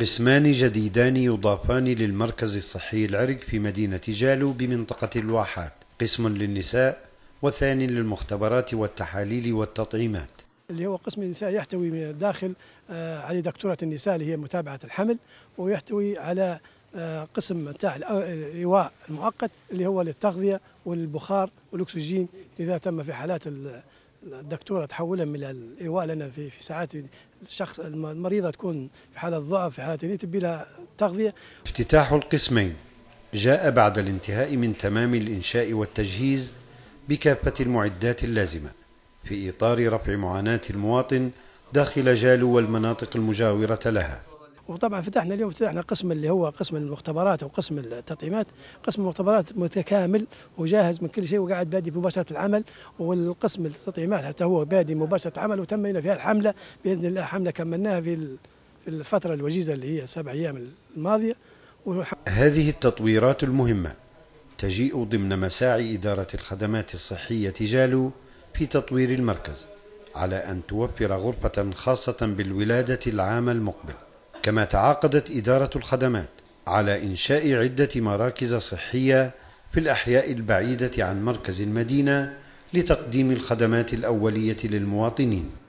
قسمان جديدان يضافان للمركز الصحي العرق في مدينة جالو بمنطقة الواحات قسم للنساء وثاني للمختبرات والتحاليل والتطعيمات اللي هو قسم النساء يحتوي من الداخل آه، على دكتورة النساء اللي هي متابعة الحمل ويحتوي على آه، قسم تاع آه، الايواء المؤقت اللي هو للتغذيه والبخار والاكسجين اذا تم في حالات الدكتوره تحولها من الايواء لان في في ساعات الشخص المريضه تكون في حاله ضعف في حاله تبي لها تغذيه. افتتاح القسمين جاء بعد الانتهاء من تمام الانشاء والتجهيز بكافه المعدات اللازمه في اطار رفع معاناه المواطن داخل جالو والمناطق المجاوره لها. وطبعا فتحنا اليوم فتحنا قسم اللي هو قسم المختبرات وقسم التطعيمات قسم المختبرات متكامل وجاهز من كل شيء وقاعد بادي مباشره العمل والقسم التطعيمات حتى هو بادي مباشره العمل وتمينا فيها الحمله باذن الله حمله كملناها في في الفتره الوجيزه اللي هي سبع ايام الماضيه هذه التطويرات المهمه تجيء ضمن مساعي اداره الخدمات الصحيه جالو في تطوير المركز على أن توفر غرفة خاصة بالولادة العام المقبل كما تعاقدت إدارة الخدمات على إنشاء عدة مراكز صحية في الأحياء البعيدة عن مركز المدينة لتقديم الخدمات الأولية للمواطنين